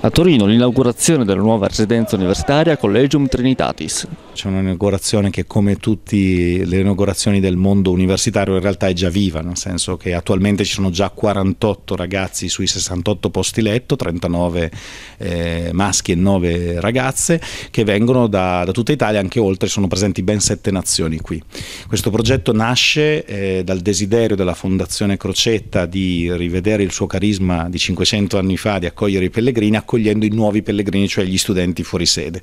A Torino l'inaugurazione della nuova residenza universitaria Collegium Trinitatis. C'è un'inaugurazione che come tutte le inaugurazioni del mondo universitario in realtà è già viva, nel senso che attualmente ci sono già 48 ragazzi sui 68 posti letto, 39 eh, maschi e 9 ragazze che vengono da, da, tutta Italia, anche oltre sono presenti ben 7 nazioni qui. Questo progetto nasce eh, dal desiderio della Fondazione Crocetta di rivedere il suo carisma di 500 anni fa, di accogliere i pellegrini, accogliendo i nuovi pellegrini, cioè gli studenti fuori sede.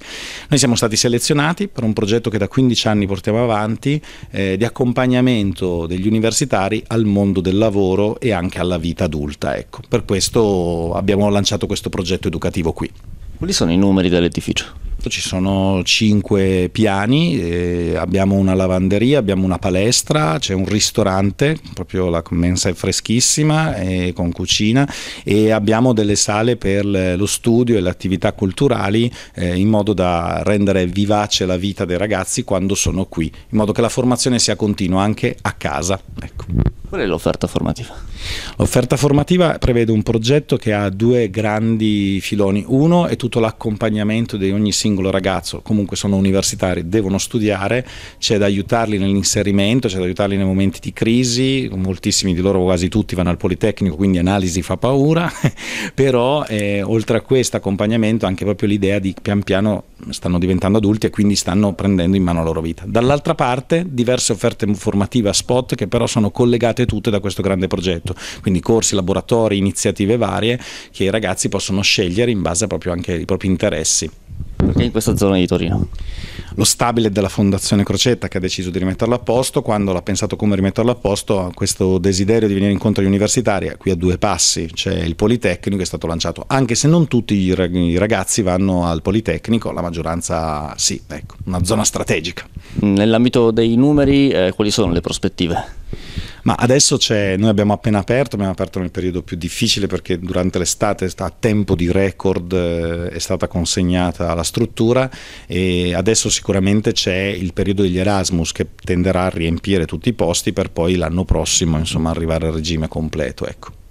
Noi siamo stati selezionati per un progetto che da 15 anni portiamo avanti eh, di accompagnamento degli universitari al mondo del lavoro e anche alla vita adulta. Ecco. Per questo abbiamo lanciato questo progetto educativo qui. Quali sono i numeri dell'edificio? fatto, certo, ci sono cinque piani, eh, abbiamo una lavanderia, abbiamo una palestra, c'è un ristorante, proprio la mensa è freschissima eh, con cucina e abbiamo delle sale per lo studio e le attività culturali eh, in modo da rendere vivace la vita dei ragazzi quando sono qui, in modo che la formazione sia continua anche a casa. Ecco. Qual è l'offerta formativa? L'offerta formativa prevede un progetto che ha due grandi filoni. Uno è tutto l'accompagnamento di ogni singolo ragazzo, comunque sono universitari, devono studiare, c'è da aiutarli nell'inserimento, c'è da aiutarli nei momenti di crisi, moltissimi di loro, quasi tutti, vanno al Politecnico, quindi analisi fa paura, però eh, oltre a questo accompagnamento anche proprio l'idea di pian piano stanno diventando adulti e quindi stanno prendendo in mano la loro vita. Dall'altra parte diverse offerte formative a spot che però sono collegate fatte tutte da questo grande progetto, quindi corsi, laboratori, iniziative varie che i ragazzi possono scegliere in base proprio anche ai propri interessi. Perché in questa zona di Torino? Lo stabile della Fondazione Crocetta che ha deciso di rimetterlo a posto, quando l'ha pensato come rimetterlo a posto, ha questo desiderio di venire incontro agli universitari, qui a due passi c'è il Politecnico che è stato lanciato, anche se non tutti i ragazzi vanno al Politecnico, la maggioranza sì, ecco, una zona strategica. Nell'ambito dei numeri eh, quali sono le prospettive? Ma adesso c'è, noi abbiamo appena aperto, abbiamo aperto nel periodo più difficile perché durante l'estate a tempo di record eh, è stata consegnata la struttura e adesso sicuramente c'è il periodo degli Erasmus che tenderà a riempire tutti i posti per poi l'anno prossimo insomma, arrivare al regime completo. Ecco.